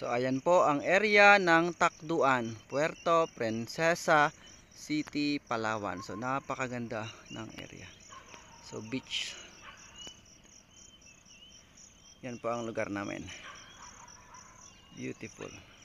So ayan po ang area ng Takduan, Puerto Princesa City, Palawan. So napakaganda ng area. So beach. Yan po ang lugar namin. Beautiful.